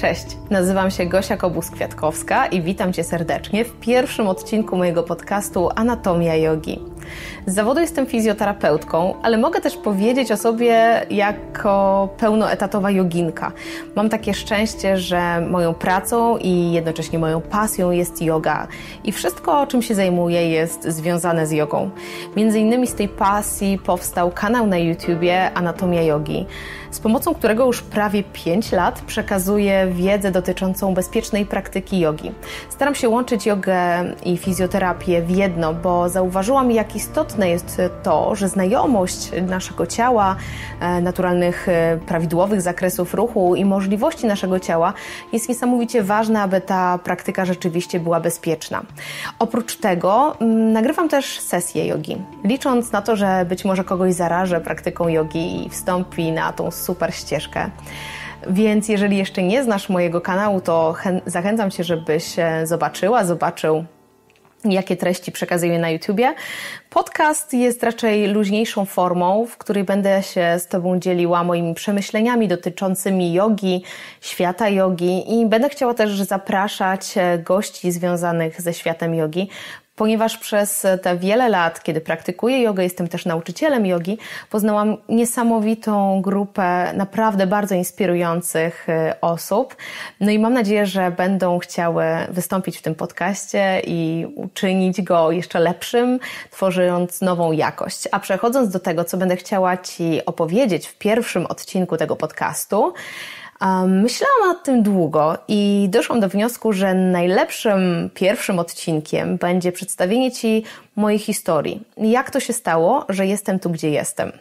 Cześć, nazywam się Gosia Kobus-Kwiatkowska i witam Cię serdecznie w pierwszym odcinku mojego podcastu Anatomia Jogi. Z zawodu jestem fizjoterapeutką, ale mogę też powiedzieć o sobie jako pełnoetatowa joginka. Mam takie szczęście, że moją pracą i jednocześnie moją pasją jest yoga i wszystko, czym się zajmuję, jest związane z jogą. Między innymi z tej pasji powstał kanał na YouTubie Anatomia Jogi z pomocą którego już prawie 5 lat przekazuję wiedzę dotyczącą bezpiecznej praktyki jogi. Staram się łączyć jogę i fizjoterapię w jedno, bo zauważyłam, jak istotne jest to, że znajomość naszego ciała, e, naturalnych, e, prawidłowych zakresów ruchu i możliwości naszego ciała jest niesamowicie ważna, aby ta praktyka rzeczywiście była bezpieczna. Oprócz tego nagrywam też sesje jogi, licząc na to, że być może kogoś zarażę praktyką jogi i wstąpi na tą super ścieżkę. Więc jeżeli jeszcze nie znasz mojego kanału, to zachęcam się, żebyś e, zobaczyła, zobaczył jakie treści przekazuję na YouTubie. Podcast jest raczej luźniejszą formą, w której będę się z Tobą dzieliła moimi przemyśleniami dotyczącymi jogi, świata jogi i będę chciała też zapraszać e, gości związanych ze światem jogi ponieważ przez te wiele lat, kiedy praktykuję jogę, jestem też nauczycielem jogi, poznałam niesamowitą grupę naprawdę bardzo inspirujących y, osób. No i mam nadzieję, że będą chciały wystąpić w tym podcaście i uczynić go jeszcze lepszym, tworząc nową jakość. A przechodząc do tego, co będę chciała Ci opowiedzieć w pierwszym odcinku tego podcastu, Myślałam nad tym długo i doszłam do wniosku, że najlepszym pierwszym odcinkiem będzie przedstawienie Ci mojej historii. Jak to się stało, że jestem tu, gdzie jestem?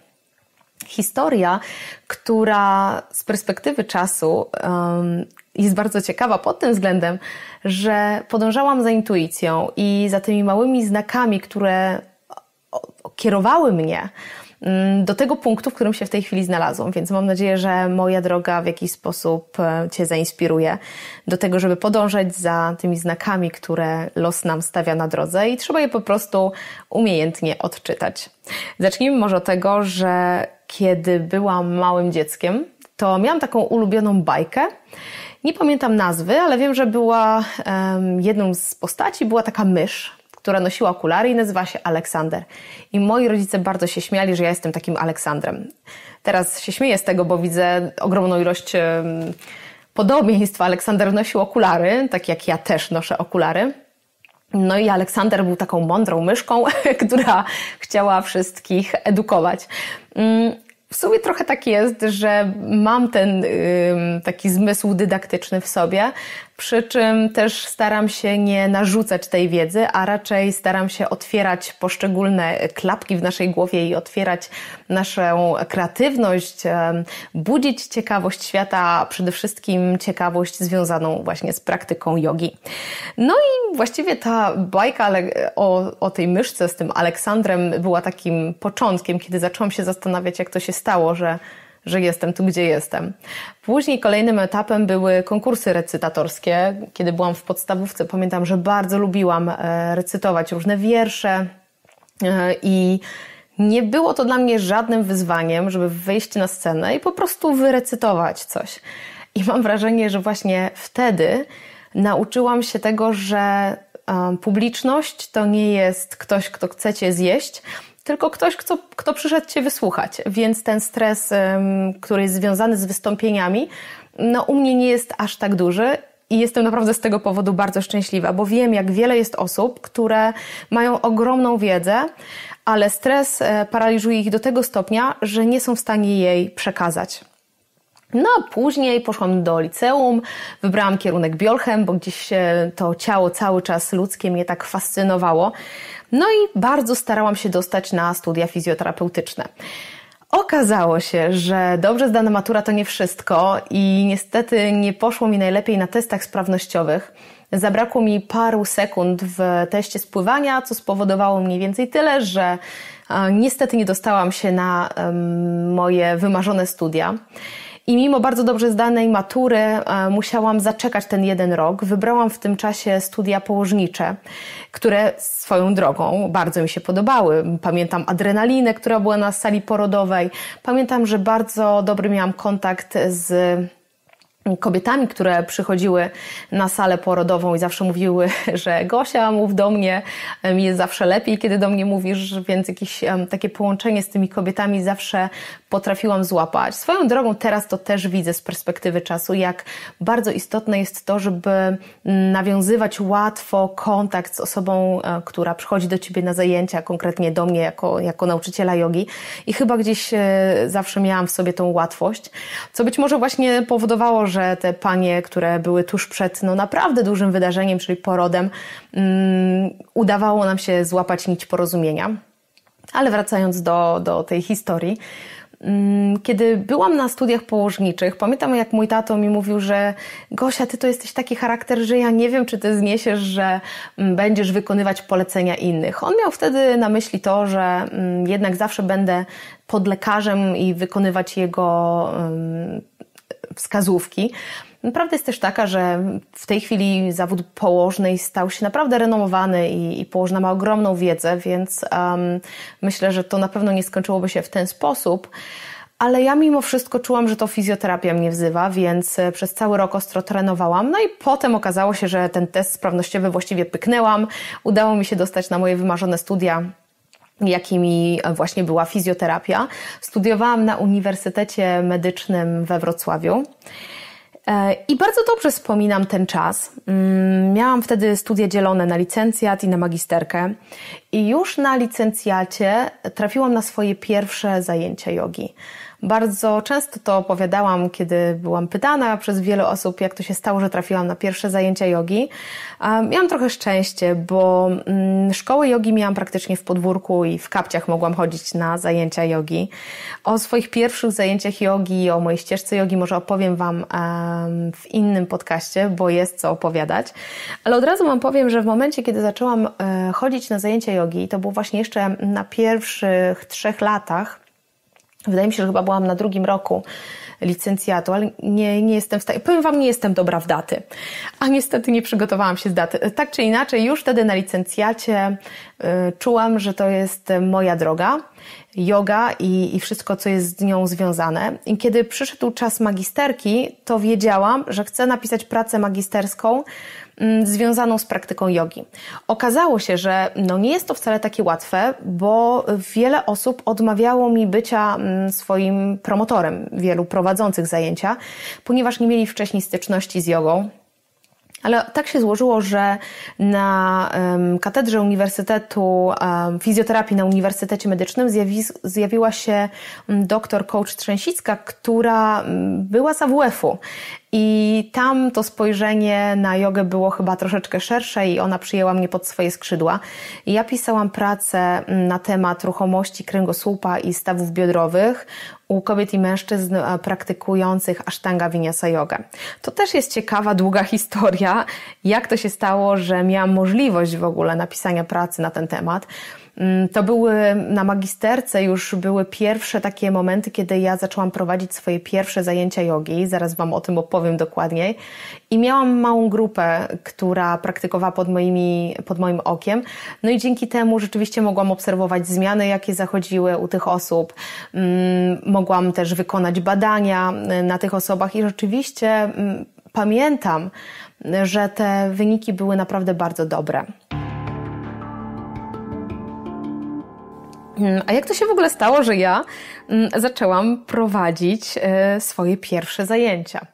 Historia, która z perspektywy czasu um, jest bardzo ciekawa pod tym względem, że podążałam za intuicją i za tymi małymi znakami, które kierowały mnie Mm, do tego punktu, w którym się w tej chwili znalazłam. Więc mam nadzieję, że moja droga w jakiś sposób e, Cię zainspiruje do tego, żeby podążać za tymi znakami, które los nam stawia na drodze i trzeba je po prostu umiejętnie odczytać. Zacznijmy może od tego, że kiedy byłam małym dzieckiem, to miałam taką ulubioną bajkę. Nie pamiętam nazwy, ale wiem, że była um, jedną z postaci była taka mysz, która nosiła okulary i nazywa się Aleksander. I moi rodzice bardzo się śmiali, że ja jestem takim Aleksandrem. Teraz się śmieję z tego, bo widzę ogromną ilość podobieństw. Aleksander nosił okulary, tak jak ja też noszę okulary. No i Aleksander był taką mądrą myszką, która chciała wszystkich edukować. Mm, w sumie trochę tak jest, że mam ten taki zmysł dydaktyczny w sobie, przy czym też staram się nie narzucać tej wiedzy, a raczej staram się otwierać poszczególne klapki w naszej głowie i otwierać naszą kreatywność, budzić ciekawość świata, a przede wszystkim ciekawość związaną właśnie z praktyką jogi. No i właściwie ta bajka o, o tej myszce z tym Aleksandrem była takim początkiem, kiedy zaczęłam się zastanawiać, jak to się stało, że że jestem tu, gdzie jestem. Później kolejnym etapem były konkursy recytatorskie. Kiedy byłam w podstawówce, pamiętam, że bardzo lubiłam e, recytować różne wiersze e, i nie było to dla mnie żadnym wyzwaniem, żeby wejść na scenę i po prostu wyrecytować coś. I mam wrażenie, że właśnie wtedy nauczyłam się tego, że e, publiczność to nie jest ktoś, kto chce cię zjeść, tylko ktoś, kto, kto przyszedł Cię wysłuchać. Więc ten stres, który jest związany z wystąpieniami, no u mnie nie jest aż tak duży i jestem naprawdę z tego powodu bardzo szczęśliwa, bo wiem, jak wiele jest osób, które mają ogromną wiedzę, ale stres e, paraliżuje ich do tego stopnia, że nie są w stanie jej przekazać. No a później poszłam do liceum, wybrałam kierunek biolchem, bo gdzieś to ciało cały czas ludzkie mnie tak fascynowało. No i bardzo starałam się dostać na studia fizjoterapeutyczne. Okazało się, że dobrze zdana matura to nie wszystko i niestety nie poszło mi najlepiej na testach sprawnościowych. Zabrakło mi paru sekund w teście spływania, co spowodowało mniej więcej tyle, że e, niestety nie dostałam się na um, moje wymarzone studia. I mimo bardzo dobrze zdanej matury e, musiałam zaczekać ten jeden rok. Wybrałam w tym czasie studia położnicze, które swoją drogą bardzo mi się podobały. Pamiętam adrenalinę, która była na sali porodowej. Pamiętam, że bardzo dobry miałam kontakt z kobietami, które przychodziły na salę porodową i zawsze mówiły, że Gosia, mów do mnie, mi jest zawsze lepiej, kiedy do mnie mówisz, więc jakieś takie połączenie z tymi kobietami zawsze potrafiłam złapać. Swoją drogą teraz to też widzę z perspektywy czasu, jak bardzo istotne jest to, żeby nawiązywać łatwo kontakt z osobą, e, która przychodzi do ciebie na zajęcia, konkretnie do mnie jako, jako nauczyciela jogi i chyba gdzieś e, zawsze miałam w sobie tą łatwość, co być może właśnie powodowało, że że te panie, które były tuż przed no, naprawdę dużym wydarzeniem, czyli porodem, um, udawało nam się złapać nić porozumienia. Ale wracając do, do tej historii, mm, kiedy byłam na studiach położniczych, pamiętam jak mój tato mi mówił, że Gosia, ty to jesteś taki charakter, że ja nie wiem, czy ty zniesiesz, że mm, będziesz wykonywać polecenia innych. On miał wtedy na myśli to, że jednak zawsze będę pod lekarzem i wykonywać jego wskazówki. Prawda jest też taka, że w tej chwili zawód położnej stał się naprawdę renomowany i, i położna ma ogromną wiedzę, więc um, myślę, że to na pewno nie skończyłoby się w ten sposób. Ale ja mimo wszystko czułam, że to fizjoterapia mnie wzywa, więc e, przez cały rok ostro trenowałam. No i potem okazało się, że ten test sprawnościowy właściwie pyknęłam. Udało mi się dostać na moje wymarzone studia jakimi e, właśnie była fizjoterapia. Studiowałam na Uniwersytecie Medycznym we Wrocławiu. E, I bardzo dobrze wspominam ten czas. Mm, miałam wtedy studia dzielone na licencjat i na magisterkę. I już na licencjacie trafiłam na swoje pierwsze zajęcia jogi. Bardzo często to opowiadałam, kiedy byłam pytana przez wiele osób, jak to się stało, że trafiłam na pierwsze zajęcia jogi. Miałam trochę szczęście, bo mm, szkołę jogi miałam praktycznie w podwórku i w kapciach mogłam chodzić na zajęcia jogi. O swoich pierwszych zajęciach jogi, o mojej ścieżce jogi może opowiem Wam w innym podcaście, bo jest co opowiadać. Ale od razu Wam powiem, że w momencie, kiedy zaczęłam e, chodzić na zajęcia jogi, to było właśnie jeszcze na pierwszych trzech latach, Wydaje mi się, że chyba byłam na drugim roku licencjatu, ale nie, nie jestem w stanie, powiem Wam, nie jestem dobra w daty. A niestety nie przygotowałam się z daty. Tak czy inaczej, już wtedy na licencjacie y, czułam, że to jest moja droga, yoga i, i wszystko, co jest z nią związane. I kiedy przyszedł czas magisterki, to wiedziałam, że chcę napisać pracę magisterską, Mm, związaną z praktyką jogi. Okazało się, że no nie jest to wcale takie łatwe, bo wiele osób odmawiało mi bycia mm, swoim promotorem wielu prowadzących zajęcia, ponieważ nie mieli wcześniej styczności z jogą. Ale tak się złożyło, że na katedrze Uniwersytetu Fizjoterapii na Uniwersytecie Medycznym zjawi, zjawiła się mm, doktor coach Trzęsicka, która była z AWF-u i tam to spojrzenie na jogę było chyba troszeczkę szersze i ona przyjęła mnie pod swoje skrzydła. Ja pisałam pracę mm, na temat ruchomości kręgosłupa i stawów biodrowych u kobiet i mężczyzn e, praktykujących Ashtanga Vinyasa Yoga. To też jest ciekawa, długa historia, jak to się stało, że miałam możliwość w ogóle napisania pracy na ten temat. Mm, to były na magisterce już były pierwsze takie momenty, kiedy ja zaczęłam prowadzić swoje pierwsze zajęcia jogi. Zaraz Wam o tym opowiem dokładniej. I miałam małą grupę, która praktykowała pod, moimi, pod moim okiem. No i dzięki temu rzeczywiście mogłam obserwować zmiany, jakie zachodziły u tych osób. Mm, mogłam też wykonać badania y, na tych osobach i rzeczywiście mm, pamiętam, że te wyniki były naprawdę bardzo dobre. Mm, a jak to się w ogóle stało, że ja mm, zaczęłam prowadzić e, swoje pierwsze zajęcia?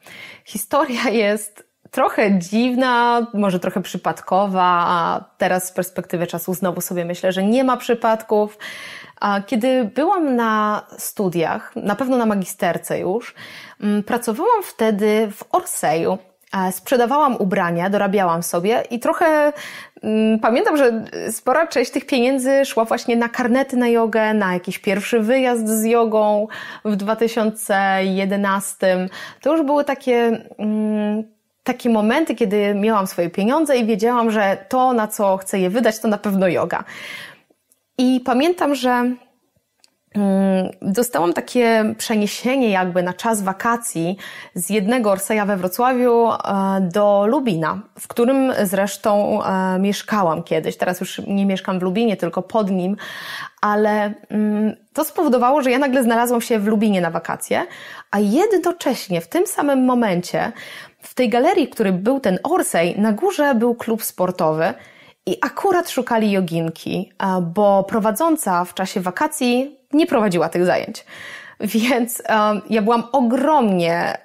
Historia jest trochę dziwna, może trochę przypadkowa, a teraz z perspektywy czasu znowu sobie myślę, że nie ma przypadków. Kiedy byłam na studiach, na pewno na magisterce już, mm, pracowałam wtedy w Orseju, Sprzedawałam ubrania, dorabiałam sobie i trochę mm, pamiętam, że spora część tych pieniędzy szła właśnie na karnety na jogę, na jakiś pierwszy wyjazd z jogą w 2011. To już były takie mm, takie momenty, kiedy miałam swoje pieniądze i wiedziałam, że to, na co chcę je wydać, to na pewno yoga. I pamiętam, że Mm, dostałam takie przeniesienie jakby na czas wakacji z jednego Orseja we Wrocławiu e, do Lubina, w którym zresztą e, mieszkałam kiedyś. Teraz już nie mieszkam w Lubinie, tylko pod nim, ale mm, to spowodowało, że ja nagle znalazłam się w Lubinie na wakacje, a jednocześnie w tym samym momencie w tej galerii, który był ten Orsej, na górze był klub sportowy. I akurat szukali joginki, e, bo prowadząca w czasie wakacji nie prowadziła tych zajęć. Więc um, ja byłam ogromnie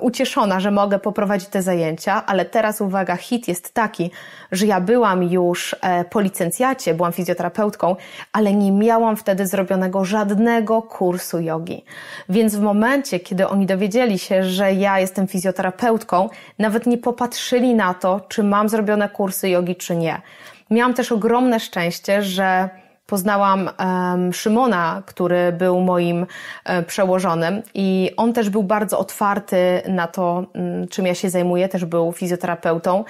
ucieszona, że mogę poprowadzić te zajęcia, ale teraz uwaga, hit jest taki, że ja byłam już e, po licencjacie, byłam fizjoterapeutką, ale nie miałam wtedy zrobionego żadnego kursu jogi. Więc w momencie, kiedy oni dowiedzieli się, że ja jestem fizjoterapeutką, nawet nie popatrzyli na to, czy mam zrobione kursy jogi, czy nie. Miałam też ogromne szczęście, że poznałam um, Szymona, który był moim um, przełożonym i on też był bardzo otwarty na to, um, czym ja się zajmuję, też był fizjoterapeutą.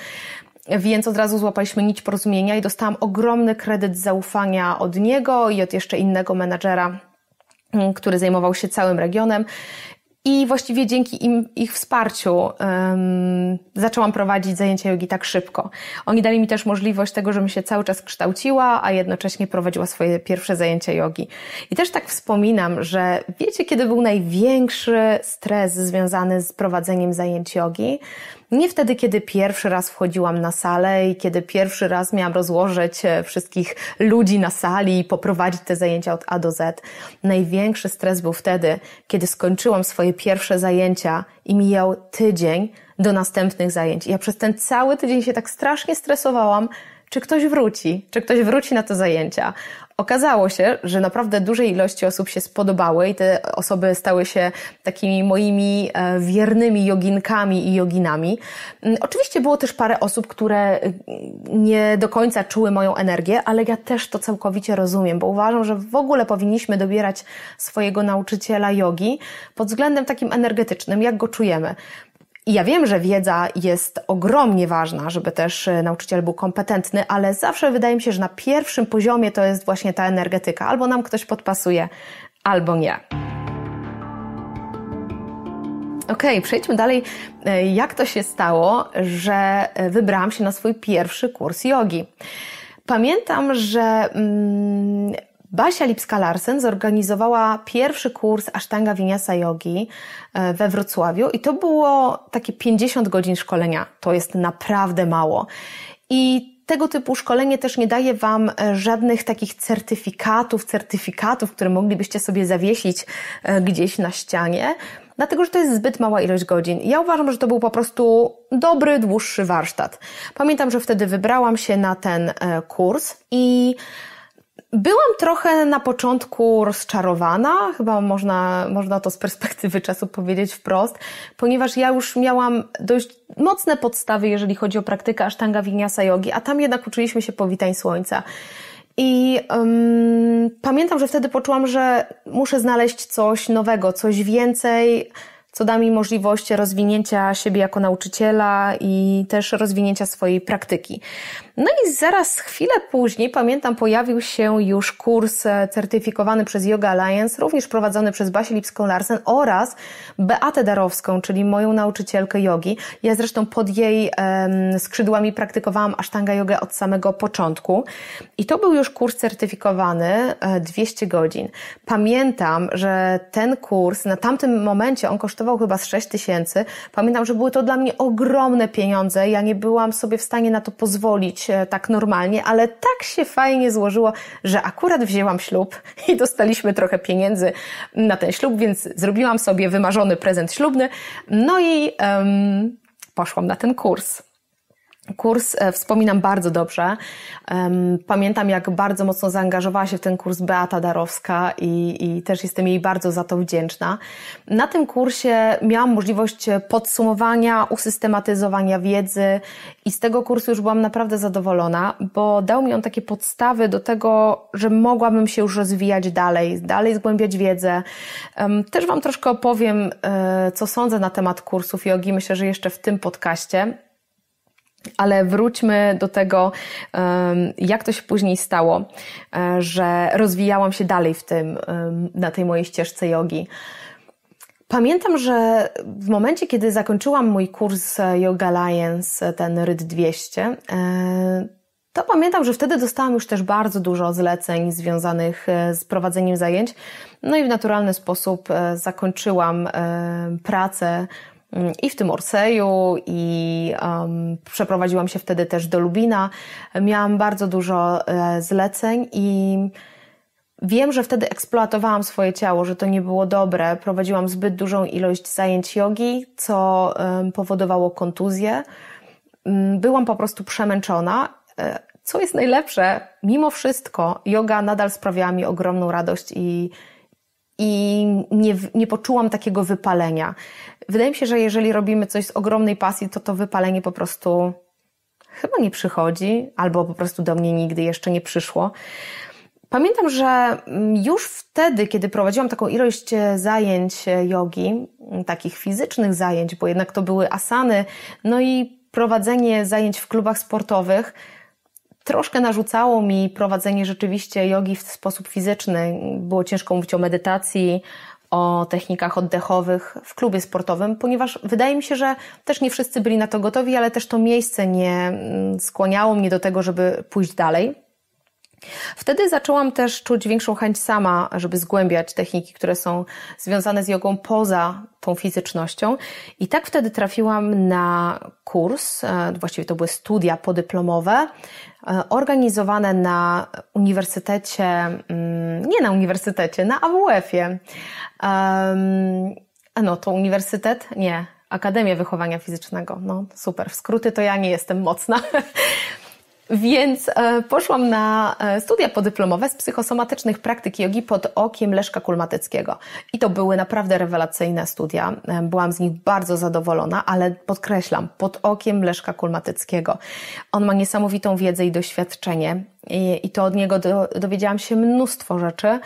Więc od razu złapaliśmy nić porozumienia i dostałam ogromny kredyt zaufania od niego i od jeszcze innego menadżera, który zajmował się całym regionem. I właściwie dzięki im, ich wsparciu um, zaczęłam prowadzić zajęcia jogi tak szybko. Oni dali mi też możliwość tego, żebym się cały czas kształciła, a jednocześnie prowadziła swoje pierwsze zajęcia jogi. I też tak wspominam, że wiecie, kiedy był największy stres związany z prowadzeniem zajęć jogi? Nie wtedy, kiedy pierwszy raz wchodziłam na salę i kiedy pierwszy raz miałam rozłożyć e, wszystkich ludzi na sali i poprowadzić te zajęcia od A do Z. Największy stres był wtedy, kiedy skończyłam swoje pierwsze zajęcia i mijał tydzień do następnych zajęć. Ja przez ten cały tydzień się tak strasznie stresowałam, czy ktoś wróci, czy ktoś wróci na te zajęcia. Okazało się, że naprawdę dużej ilości osób się spodobały i te osoby stały się takimi moimi e, wiernymi joginkami i joginami. Mm, oczywiście było też parę osób, które mm, nie do końca czuły moją energię, ale ja też to całkowicie rozumiem, bo uważam, że w ogóle powinniśmy dobierać swojego nauczyciela jogi pod względem takim energetycznym, jak go czujemy. I ja wiem, że wiedza jest ogromnie ważna, żeby też e, nauczyciel był kompetentny, ale zawsze wydaje mi się, że na pierwszym poziomie to jest właśnie ta energetyka. Albo nam ktoś podpasuje, albo nie. Okej, okay, przejdźmy dalej. E, jak to się stało, że e, wybrałam się na swój pierwszy kurs jogi? Pamiętam, że. Mm, Basia Lipska-Larsen zorganizowała pierwszy kurs Ashtanga Vinyasa Yogi e, we Wrocławiu i to było takie 50 godzin szkolenia. To jest naprawdę mało. I tego typu szkolenie też nie daje Wam e, żadnych takich certyfikatów, certyfikatów, które moglibyście sobie zawiesić e, gdzieś na ścianie, dlatego że to jest zbyt mała ilość godzin. Ja uważam, że to był po prostu dobry, dłuższy warsztat. Pamiętam, że wtedy wybrałam się na ten kurs i Byłam trochę na początku rozczarowana, chyba można, można to z perspektywy czasu powiedzieć wprost, ponieważ ja już miałam dość mocne podstawy, jeżeli chodzi o praktykę asztanga winiasa jogi, a tam jednak uczyliśmy się powitań słońca. I um, pamiętam, że wtedy poczułam, że muszę znaleźć coś nowego, coś więcej, co da mi możliwość rozwinięcia siebie jako nauczyciela i też rozwinięcia swojej praktyki. No i zaraz chwilę później, pamiętam, pojawił się już kurs e, certyfikowany przez Yoga Alliance, również prowadzony przez Basię Lipską-Larsen oraz Beatę Darowską, czyli moją nauczycielkę jogi. Ja zresztą pod jej um, skrzydłami praktykowałam Ashtanga jogę od samego początku. I to był już kurs certyfikowany, 200 e, godzin. Pamiętam, że ten kurs, na tamtym momencie on kosztował chyba z 6 tysięcy. Pamiętam, że były to dla mnie ogromne pieniądze. Ja nie byłam sobie w stanie na to pozwolić tak normalnie, ale tak się fajnie złożyło, że akurat wzięłam ślub i dostaliśmy trochę pieniędzy na ten ślub, więc zrobiłam sobie wymarzony prezent ślubny. No i um, poszłam na ten kurs. Kurs e, wspominam bardzo dobrze. Pamiętam, jak bardzo mocno zaangażowała się w ten kurs Beata Darowska i, i, też jestem jej bardzo za to wdzięczna. Na tym kursie miałam możliwość e, podsumowania, usystematyzowania wiedzy i z tego kursu już byłam naprawdę zadowolona, bo dał mi on takie podstawy do tego, że mogłabym się już rozwijać dalej, dalej zgłębiać wiedzę. Też Wam troszkę opowiem, e, co sądzę na temat kursów jogi, myślę, że jeszcze w tym podcaście ale wróćmy do tego, jak to się później stało, e, że rozwijałam się dalej w tym, na tej mojej ścieżce jogi. Pamiętam, że w momencie, kiedy zakończyłam mój kurs Yoga Alliance, ten RYT 200, e, to pamiętam, że wtedy dostałam już też bardzo dużo zleceń związanych e, z prowadzeniem zajęć. No i w naturalny sposób zakończyłam pracę i w tym Orseju, i um, przeprowadziłam się wtedy też do Lubina. Miałam bardzo dużo e, zleceń i wiem, że wtedy eksploatowałam swoje ciało, że to nie było dobre. Prowadziłam zbyt dużą ilość zajęć jogi, co powodowało kontuzję. Mm, byłam po prostu przemęczona. E, co jest najlepsze, mimo wszystko, yoga nadal sprawiała mi ogromną radość i i nie, nie poczułam takiego wypalenia. Wydaje mi się, że jeżeli robimy coś z ogromnej pasji, to to wypalenie po prostu chyba nie przychodzi, albo po prostu do mnie nigdy jeszcze nie przyszło. Pamiętam, że mm, już wtedy, kiedy prowadziłam taką ilość e, zajęć e, jogi, takich fizycznych zajęć, bo jednak to były asany, no i prowadzenie zajęć w klubach sportowych, troszkę narzucało mi prowadzenie rzeczywiście jogi w sposób fizyczny. Było ciężko mówić o medytacji, o technikach oddechowych w klubie sportowym, ponieważ wydaje mi się, że też nie wszyscy byli na to gotowi, ale też to miejsce nie mm, skłaniało mnie do tego, żeby pójść dalej. Wtedy zaczęłam też czuć większą chęć sama, żeby zgłębiać techniki, które są związane z jogą poza tą fizycznością. I tak wtedy trafiłam na kurs, e, właściwie to były studia podyplomowe, e, organizowane na uniwersytecie, mm, nie na uniwersytecie, na AWF-ie. No to uniwersytet? Nie, Akademia Wychowania Fizycznego. No super, w skróty to ja nie jestem mocna. Więc e, poszłam na e, studia podyplomowe z psychosomatycznych praktyk jogi pod okiem Leszka Kulmatyckiego. I to były naprawdę rewelacyjne studia. E, byłam z nich bardzo zadowolona, ale podkreślam, pod okiem Leszka Kulmatyckiego. On ma niesamowitą wiedzę i doświadczenie. I, to od niego dowiedziałam się mnóstwo rzeczy.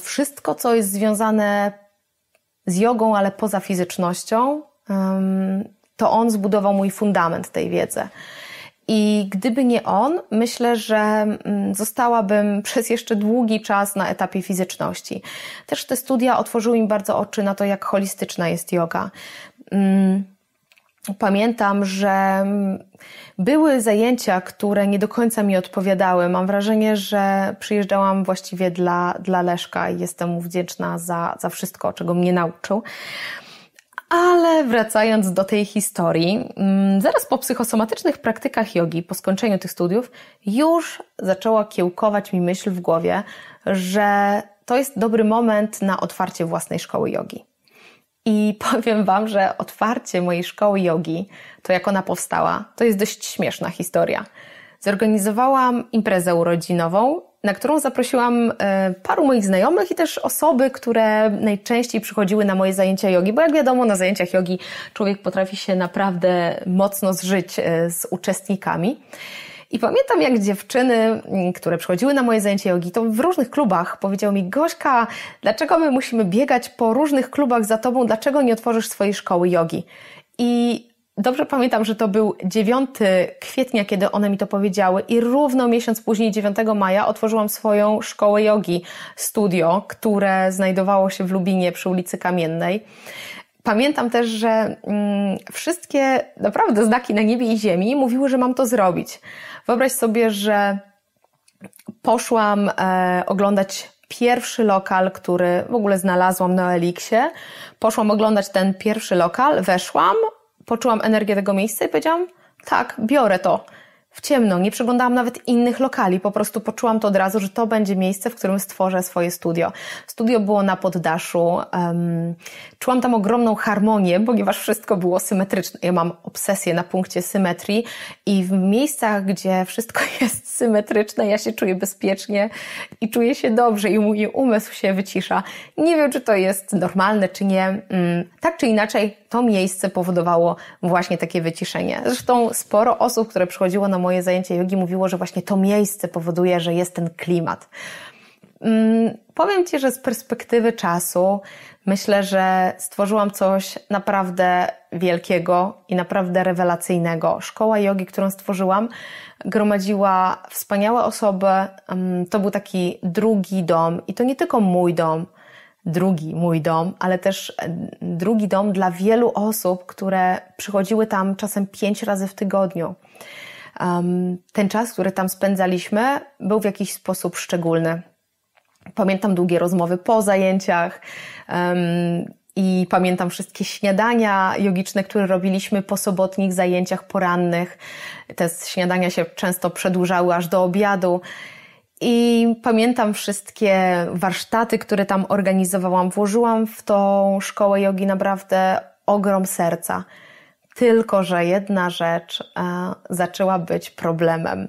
Wszystko, co jest związane z jogą, ale poza fizycznością, to on zbudował mój fundament tej wiedzy. I gdyby nie on, myślę, że mm, zostałabym przez jeszcze długi czas na etapie fizyczności. Też te studia otworzyły mi bardzo oczy na to, jak holistyczna jest yoga. Mm, pamiętam, że mm, były zajęcia, które nie do końca mi odpowiadały. Mam wrażenie, że przyjeżdżałam właściwie dla, dla Leszka i jestem mu wdzięczna za, za wszystko, czego mnie nauczył. Ale wracając do tej historii, mm, zaraz po psychosomatycznych praktykach jogi, po skończeniu tych studiów, już zaczęła kiełkować mi myśl w głowie, że to jest dobry moment na otwarcie własnej szkoły jogi. I powiem Wam, że otwarcie mojej szkoły jogi, to jak ona powstała, to jest dość śmieszna historia. Zorganizowałam imprezę urodzinową na którą zaprosiłam e, paru moich znajomych i też osoby, które najczęściej przychodziły na moje zajęcia jogi, bo jak wiadomo, na zajęciach jogi człowiek potrafi się naprawdę mocno zżyć e, z uczestnikami. I pamiętam, jak dziewczyny, które przychodziły na moje zajęcie jogi, to w różnych klubach powiedział mi, Gośka, dlaczego my musimy biegać po różnych klubach za tobą, dlaczego nie otworzysz swojej szkoły jogi? I Dobrze pamiętam, że to był 9 kwietnia, kiedy one mi to powiedziały, i równo miesiąc później, 9 maja, otworzyłam swoją szkołę jogi, studio, które znajdowało się w Lubinie przy ulicy Kamiennej. Pamiętam też, że mm, wszystkie naprawdę znaki na niebie i ziemi mówiły, że mam to zrobić. Wyobraź sobie, że poszłam e, oglądać pierwszy lokal, który w ogóle znalazłam na Eliksie. Poszłam oglądać ten pierwszy lokal, weszłam, poczułam energię tego miejsca i powiedziałam, tak, biorę to w ciemno, nie przeglądałam nawet innych lokali, po prostu poczułam to od razu, że to będzie miejsce, w którym stworzę swoje studio. Studio było na poddaszu, um, czułam tam ogromną harmonię, ponieważ wszystko było symetryczne. Ja mam obsesję na punkcie symetrii i w miejscach, gdzie wszystko jest symetryczne, ja się czuję bezpiecznie i czuję się dobrze i mój umysł się wycisza. Nie wiem, czy to jest normalne, czy nie. Mm, tak czy inaczej, to miejsce powodowało właśnie takie wyciszenie. Zresztą sporo osób, które przychodziło na moje zajęcie jogi mówiło, że właśnie to miejsce powoduje, że jest ten klimat. Mm, powiem Ci, że z perspektywy czasu myślę, że stworzyłam coś naprawdę wielkiego i naprawdę rewelacyjnego. Szkoła jogi, którą stworzyłam, gromadziła wspaniałe osoby. Mm, to był taki drugi dom i to nie tylko mój dom, drugi mój dom, ale też e, drugi dom dla wielu osób, które przychodziły tam czasem pięć razy w tygodniu ten czas, który tam spędzaliśmy, był w jakiś sposób szczególny. Pamiętam długie rozmowy po zajęciach i pamiętam wszystkie śniadania jogiczne, które robiliśmy po sobotnich zajęciach porannych. Te śniadania się często przedłużały aż do obiadu. I pamiętam wszystkie warsztaty, które tam organizowałam. Włożyłam w tą szkołę jogi naprawdę ogrom serca. Tylko, że jedna rzecz e, zaczęła być problemem.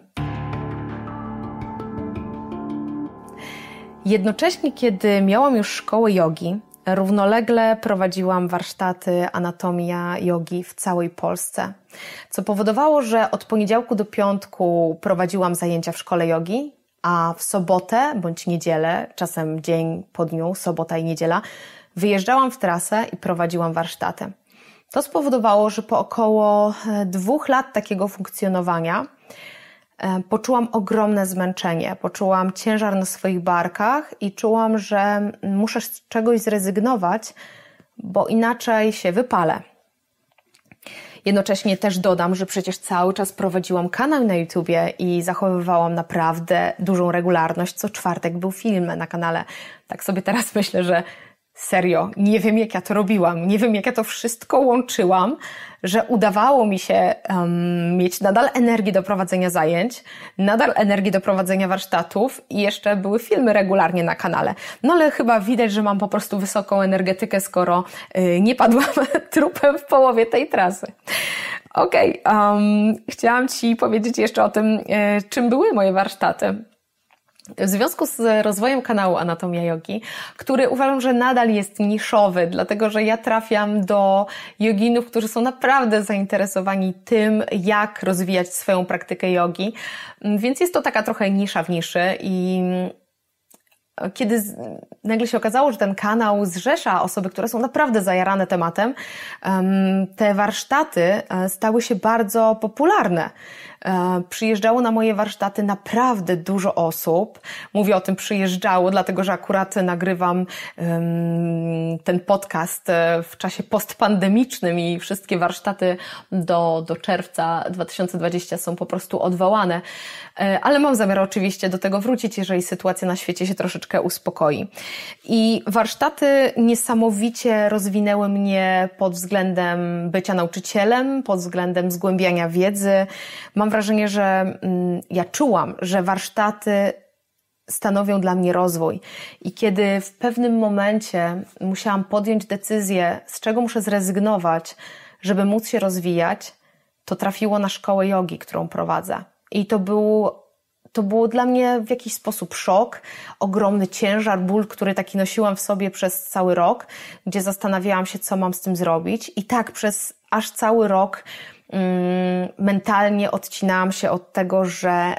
Jednocześnie, kiedy miałam już szkołę jogi, równolegle prowadziłam warsztaty anatomia jogi w całej Polsce, co powodowało, że od poniedziałku do piątku prowadziłam zajęcia w szkole jogi, a w sobotę bądź niedzielę, czasem dzień po dniu, sobota i niedziela, wyjeżdżałam w trasę i prowadziłam warsztaty. To spowodowało, że po około e, dwóch lat takiego funkcjonowania e, poczułam ogromne zmęczenie, poczułam ciężar na swoich barkach i czułam, że muszę z czegoś zrezygnować, bo inaczej się wypalę. Jednocześnie też dodam, że przecież cały czas prowadziłam kanał na YouTubie i zachowywałam naprawdę dużą regularność. Co czwartek był film na kanale. Tak sobie teraz myślę, że Serio, nie wiem jak ja to robiłam, nie wiem jak ja to wszystko łączyłam, że udawało mi się um, mieć nadal energię do prowadzenia zajęć, nadal energię do prowadzenia warsztatów i jeszcze były filmy regularnie na kanale. No ale chyba widać, że mam po prostu wysoką energetykę, skoro y, nie padłam trupem w połowie tej trasy. Okej, okay, um, chciałam Ci powiedzieć jeszcze o tym, y, czym były moje warsztaty. W związku z rozwojem kanału Anatomia Jogi, który uważam, że nadal jest niszowy, dlatego że ja trafiam do joginów, którzy są naprawdę zainteresowani tym, jak rozwijać swoją praktykę jogi, więc jest to taka trochę nisza w niszy i e, kiedy nagle się okazało, że ten kanał zrzesza osoby, które są naprawdę zajarane tematem, te warsztaty e, stały się bardzo popularne. E, przyjeżdżało na moje warsztaty naprawdę dużo osób. Mówię o tym przyjeżdżało, dlatego że akurat nagrywam ten podcast e, w czasie postpandemicznym i wszystkie warsztaty do, do czerwca 2020 są po prostu odwołane. E, ale mam zamiar oczywiście do tego wrócić, jeżeli sytuacja na świecie się troszeczkę uspokoi. I warsztaty niesamowicie rozwinęły mnie pod względem bycia nauczycielem, pod względem zgłębiania wiedzy. Mam wrażenie, że mm, ja czułam, że warsztaty stanowią dla mnie rozwój. I kiedy w pewnym momencie musiałam podjąć decyzję, z czego muszę zrezygnować, żeby móc się rozwijać, to trafiło na szkołę jogi, którą prowadzę. I to był to było dla mnie w jakiś sposób szok, ogromny ciężar, ból, który taki nosiłam w sobie przez cały rok, gdzie zastanawiałam się, co mam z tym zrobić. I tak przez aż cały rok Mm, mentalnie odcinałam się od tego, że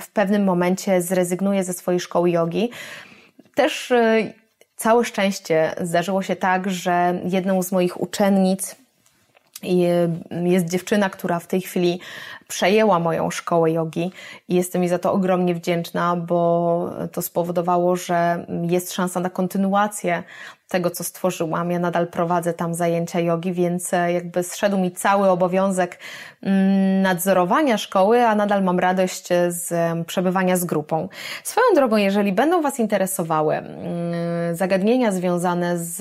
w pewnym momencie zrezygnuję ze swojej szkoły jogi. Też y, całe szczęście zdarzyło się tak, że jedną z moich uczennic Mm, jest dziewczyna, która w tej chwili przejęła moją szkołę jogi i jestem jej za to ogromnie wdzięczna, bo to spowodowało, że jest szansa na kontynuację tego, co stworzyłam. Ja nadal prowadzę tam zajęcia jogi, więc e, jakby zszedł mi cały obowiązek mm, nadzorowania szkoły, a nadal mam radość z przebywania z grupą. Swoją drogą, jeżeli będą Was interesowały mm, zagadnienia związane z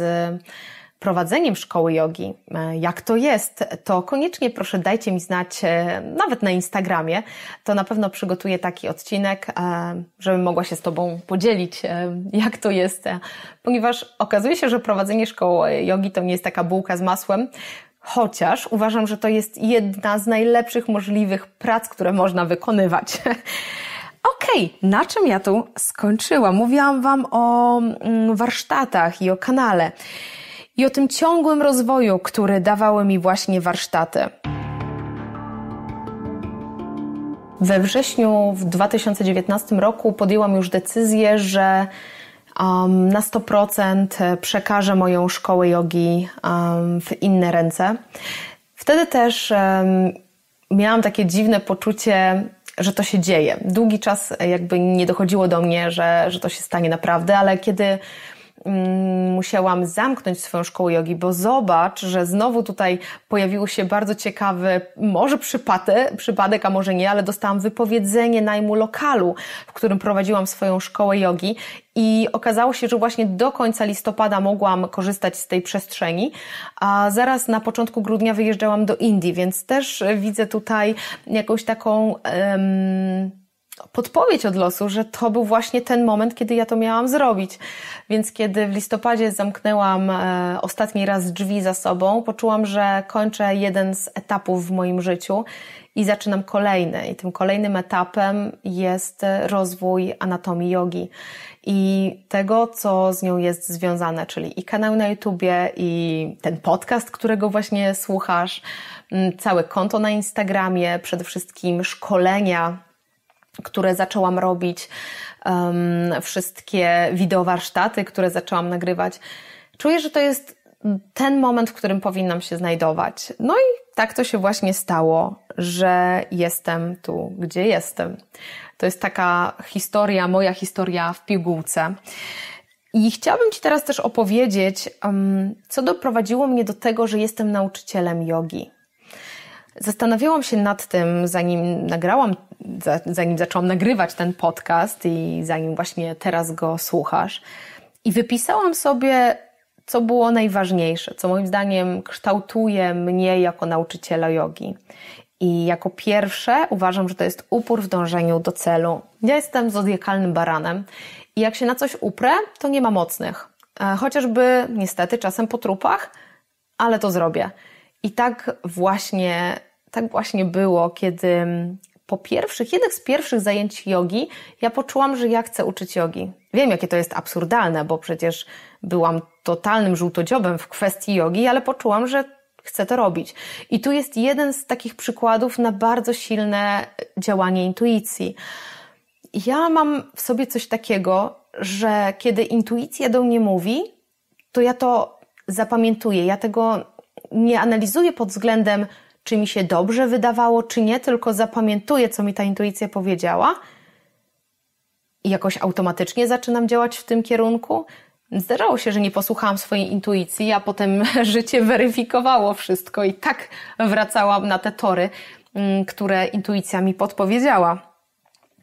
prowadzeniem szkoły jogi, e, jak to jest, to koniecznie proszę dajcie mi znać, e, nawet na Instagramie, to na pewno przygotuję taki odcinek, e, żebym mogła się z Tobą podzielić, jak to jest, ponieważ okazuje się, że prowadzenie szkoły jogi to nie jest taka bułka z masłem, chociaż uważam, że to jest jedna z najlepszych możliwych prac, które można wykonywać. Okej, okay, na czym ja tu skończyłam? Mówiłam Wam o mm, warsztatach i o kanale i o tym ciągłym rozwoju, który dawały mi właśnie warsztaty. We wrześniu w 2019 roku podjęłam już decyzję, że um, na 100% przekażę moją szkołę jogi um, w inne ręce. Wtedy też um, miałam takie dziwne poczucie, że to się dzieje. Długi czas jakby nie dochodziło do mnie, że, że to się stanie naprawdę, ale kiedy Mm, musiałam zamknąć swoją szkołę jogi, bo zobacz, że znowu tutaj pojawił się bardzo ciekawy, może przypadek, przypadek, a może nie, ale dostałam wypowiedzenie najmu lokalu, w którym prowadziłam swoją szkołę jogi i okazało się, że właśnie do końca listopada mogłam korzystać z tej przestrzeni, a zaraz na początku grudnia wyjeżdżałam do Indii, więc też widzę tutaj jakąś taką podpowiedź od losu, że to był właśnie ten moment, kiedy ja to miałam zrobić. Więc kiedy w listopadzie zamknęłam e, ostatni raz drzwi za sobą, poczułam, że kończę jeden z etapów w moim życiu i zaczynam kolejny. I tym kolejnym etapem jest e, rozwój anatomii jogi i tego, co z nią jest związane, czyli i kanał na YouTubie, i ten podcast, którego właśnie słuchasz, całe konto na Instagramie, przede wszystkim szkolenia które zaczęłam robić, um, wszystkie wideowarsztaty, które zaczęłam nagrywać. Czuję, że to jest ten moment, w którym powinnam się znajdować. No i tak to się właśnie stało, że jestem tu, gdzie jestem. To jest taka historia, moja historia w pigułce. I chciałabym Ci teraz też opowiedzieć, um, co doprowadziło mnie do tego, że jestem nauczycielem jogi. Zastanawiałam się nad tym, zanim nagrałam, zanim zaczęłam nagrywać ten podcast i zanim właśnie teraz go słuchasz. I wypisałam sobie, co było najważniejsze, co moim zdaniem kształtuje mnie jako nauczyciela jogi. I jako pierwsze uważam, że to jest upór w dążeniu do celu. Ja jestem zodjakalnym baranem i jak się na coś uprę, to nie ma mocnych. E, chociażby niestety czasem po trupach, ale to zrobię. I tak właśnie, tak właśnie było, kiedy po pierwszych, jednych z pierwszych zajęć jogi, ja poczułam, że ja chcę uczyć jogi. Wiem, jakie to jest absurdalne, bo przecież byłam totalnym żółtodziobem w kwestii jogi, ale poczułam, że chcę to robić. I tu jest jeden z takich przykładów na bardzo silne działanie intuicji. Ja mam w sobie coś takiego, że kiedy intuicja do mnie mówi, to ja to zapamiętuję, ja tego nie analizuję pod względem, czy mi się dobrze wydawało, czy nie, tylko zapamiętuję, co mi ta intuicja powiedziała i jakoś automatycznie zaczynam działać w tym kierunku. Zdarzało się, że nie posłuchałam swojej intuicji, a potem życie weryfikowało wszystko i tak wracałam na te tory, mm, które intuicja mi podpowiedziała.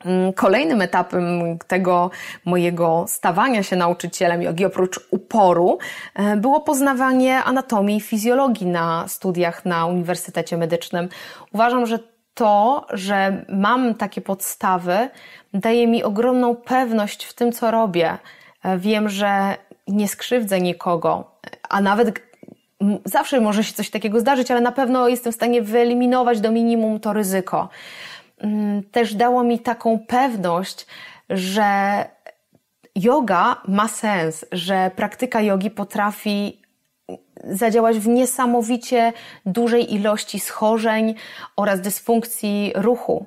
Mm, kolejnym etapem tego mojego stawania się nauczycielem jogi, oprócz uporu, e, było poznawanie anatomii i fizjologii na studiach na Uniwersytecie Medycznym. Uważam, że to, że mam takie podstawy, daje mi ogromną pewność w tym, co robię. E, wiem, że nie skrzywdzę nikogo, a nawet zawsze może się coś takiego zdarzyć, ale na pewno jestem w stanie wyeliminować do minimum to ryzyko. Mm, też dało mi taką pewność, że yoga ma sens, że praktyka jogi potrafi zadziałać w niesamowicie dużej ilości schorzeń oraz dysfunkcji ruchu.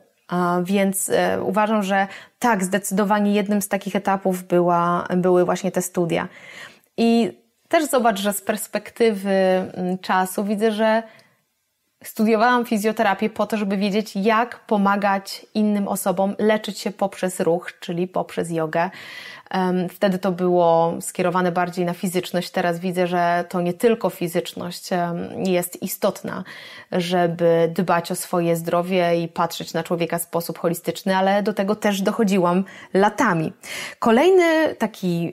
Więc e, uważam, że tak, zdecydowanie jednym z takich etapów była, były właśnie te studia. I też zobacz, że z perspektywy mm, czasu widzę, że Studiowałam fizjoterapię po to, żeby wiedzieć, jak pomagać innym osobom leczyć się poprzez ruch, czyli poprzez jogę. Wtedy to było skierowane bardziej na fizyczność. Teraz widzę, że to nie tylko fizyczność jest istotna, żeby dbać o swoje zdrowie i patrzeć na człowieka w sposób holistyczny, ale do tego też dochodziłam latami. Kolejny taki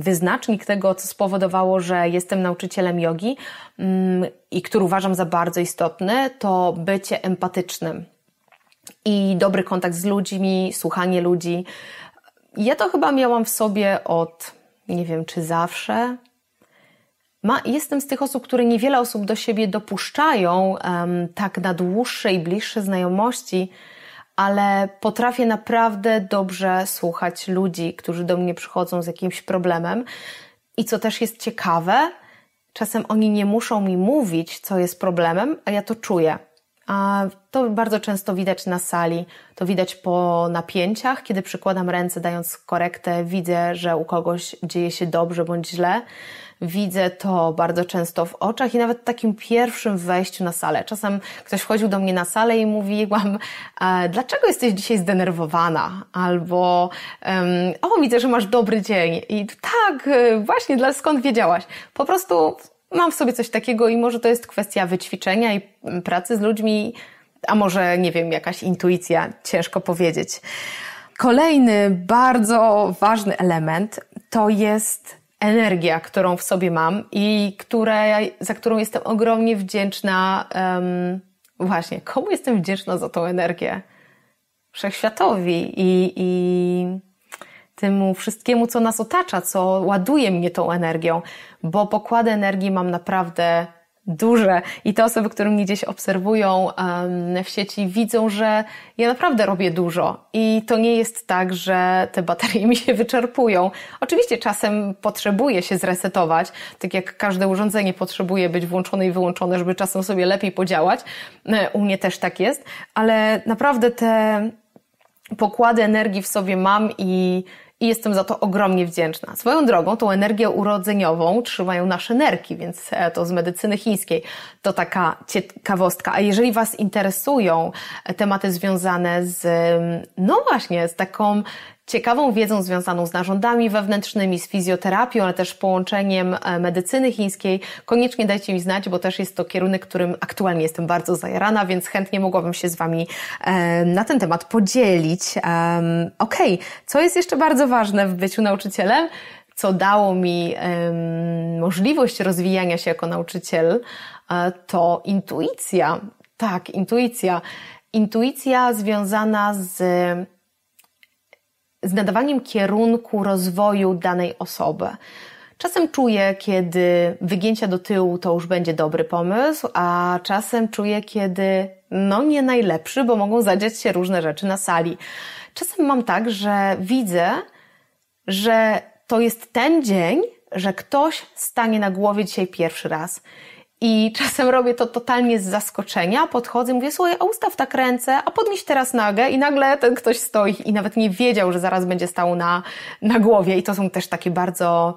wyznacznik tego, co spowodowało, że jestem nauczycielem jogi i który uważam za bardzo istotny, to bycie empatycznym i dobry kontakt z ludźmi, słuchanie ludzi ja to chyba miałam w sobie od, nie wiem czy zawsze. Ma, jestem z tych osób, które niewiele osób do siebie dopuszczają um, tak na dłuższe i bliższe znajomości, ale potrafię naprawdę dobrze słuchać ludzi, którzy do mnie przychodzą z jakimś problemem. I co też jest ciekawe, czasem oni nie muszą mi mówić, co jest problemem, a ja to czuję a to bardzo często widać na sali, to widać po napięciach, kiedy przykładam ręce dając korektę, widzę, że u kogoś dzieje się dobrze bądź źle. Widzę to bardzo często w oczach i nawet takim pierwszym wejściu na salę. Czasem ktoś wchodził do mnie na salę i mówiłam, dlaczego jesteś dzisiaj zdenerwowana? Albo, o, widzę, że masz dobry dzień. I tak, e, właśnie, skąd wiedziałaś? Po prostu mam w sobie coś takiego i może to jest kwestia wyćwiczenia i pracy z ludźmi, a może, nie wiem, jakaś intuicja, ciężko powiedzieć. Kolejny bardzo ważny element to jest energia, którą w sobie mam i za którą jestem ogromnie wdzięczna. Um, właśnie, komu jestem wdzięczna za tą energię? Wszechświatowi i, i temu wszystkiemu, co nas otacza, co ładuje mnie tą energią, bo pokłady energii mam naprawdę duże i te osoby, które mnie gdzieś obserwują w sieci, widzą, że ja naprawdę robię dużo i to nie jest tak, że te baterie mi się wyczerpują. Oczywiście czasem potrzebuję się zresetować, tak jak każde urządzenie potrzebuje być włączone i wyłączone, żeby czasem sobie lepiej podziałać. E, u mnie też tak jest, ale naprawdę te pokłady energii w sobie mam i, i jestem za to ogromnie wdzięczna. Swoją drogą, tą energię urodzeniową trzymają nasze nerki, więc e, to z medycyny chińskiej. To taka ciekawostka. A jeżeli Was interesują e, tematy związane z, mm, no właśnie, z taką ciekawą wiedzą związaną z narządami wewnętrznymi, z fizjoterapią, ale też połączeniem e, medycyny chińskiej, koniecznie dajcie mi znać, bo też jest to kierunek, którym aktualnie jestem bardzo zajarana, więc chętnie mogłabym się z Wami e, na ten temat podzielić. Okej, okay. co jest jeszcze bardzo ważne w byciu nauczycielem? co dało mi um, możliwość rozwijania się jako nauczyciel, e, to intuicja. Tak, intuicja. Intuicja związana z z nadawaniem kierunku rozwoju danej osoby. Czasem czuję, kiedy wygięcia do tyłu to już będzie dobry pomysł, a czasem czuję, kiedy no nie najlepszy, bo mogą zadziać się różne rzeczy na sali. Czasem mam tak, że widzę, że to jest ten dzień, że ktoś stanie na głowie dzisiaj pierwszy raz. I czasem robię to totalnie z zaskoczenia, podchodzę, mówię, słuchaj, a ustaw tak ręce, a podnieś teraz nagę i nagle ten ktoś stoi i nawet nie wiedział, że zaraz będzie stał na, na głowie i to są też takie bardzo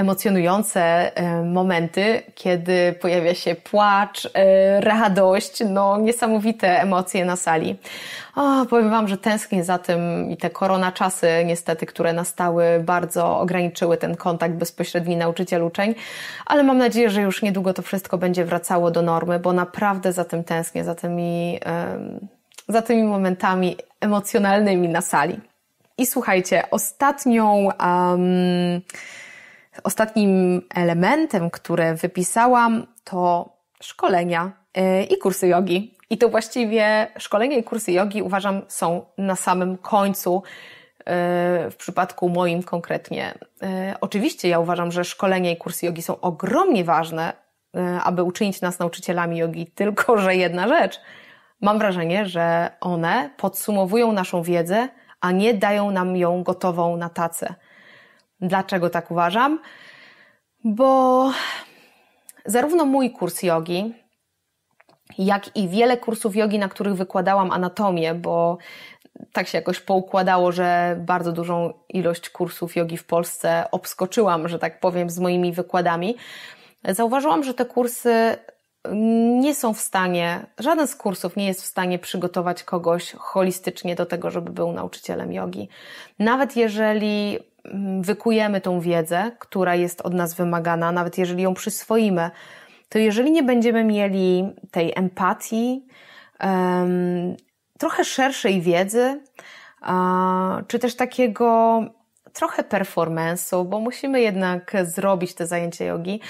emocjonujące e, momenty, kiedy pojawia się płacz, e, radość, no niesamowite emocje na sali. O, powiem Wam, że tęsknię za tym i te korona czasy niestety, które nastały, bardzo ograniczyły ten kontakt bezpośredni nauczyciel-uczeń, ale mam nadzieję, że już niedługo to wszystko będzie wracało do normy, bo naprawdę za tym tęsknię, za tymi, za tymi momentami emocjonalnymi na sali. I słuchajcie, ostatnią... Um, Ostatnim elementem, które wypisałam, to szkolenia e, i kursy jogi. I to właściwie szkolenia i kursy jogi uważam są na samym końcu e, w przypadku moim konkretnie. E, oczywiście ja uważam, że szkolenia i kursy jogi są ogromnie ważne, aby uczynić nas nauczycielami jogi, tylko że jedna rzecz. Mam wrażenie, że one podsumowują naszą wiedzę, a nie dają nam ją gotową na tacę. Dlaczego tak uważam? Bo zarówno mój kurs jogi, jak i wiele kursów jogi, na których wykładałam anatomię, bo tak się jakoś poukładało, że bardzo dużą ilość kursów jogi w Polsce obskoczyłam, że tak powiem, z moimi wykładami. Zauważyłam, że te kursy nie są w stanie, żaden z kursów nie jest w stanie przygotować kogoś holistycznie do tego, żeby był nauczycielem jogi. Nawet jeżeli Mm, wykujemy tą wiedzę, która jest od nas wymagana, nawet jeżeli ją przyswoimy, to jeżeli nie będziemy mieli tej empatii, um, trochę szerszej wiedzy, a, czy też takiego trochę performance'u, bo musimy jednak zrobić te zajęcia jogi,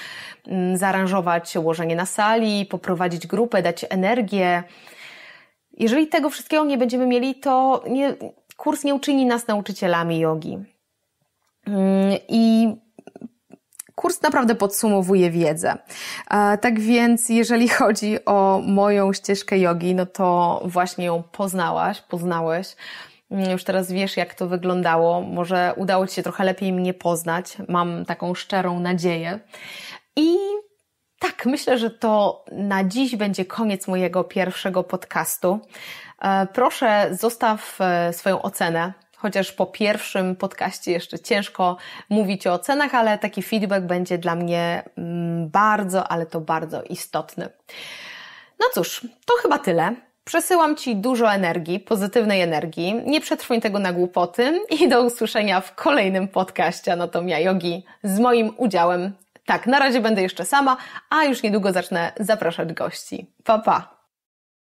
um, zaaranżować ułożenie na sali, poprowadzić grupę, dać energię. Jeżeli tego wszystkiego nie będziemy mieli, to nie, kurs nie uczyni nas nauczycielami jogi. Mm, I kurs naprawdę podsumowuje wiedzę. Tak więc, jeżeli chodzi o moją ścieżkę jogi, no to właśnie ją poznałaś, poznałeś. Mm, już teraz wiesz, jak to wyglądało. Może udało Ci się trochę lepiej mnie poznać. Mam taką szczerą nadzieję. I tak, myślę, że to na dziś będzie koniec mojego pierwszego podcastu. E, proszę, zostaw e, swoją ocenę chociaż po pierwszym podcaście jeszcze ciężko mówić o cenach, ale taki feedback będzie dla mnie mm, bardzo, ale to bardzo istotny. No cóż, to chyba tyle. Przesyłam Ci dużo energii, pozytywnej energii. Nie przetrwuj tego na głupoty i do usłyszenia w kolejnym podcaście Anatomia Jogi z moim udziałem. Tak, na razie będę jeszcze sama, a już niedługo zacznę zapraszać gości. Pa, pa!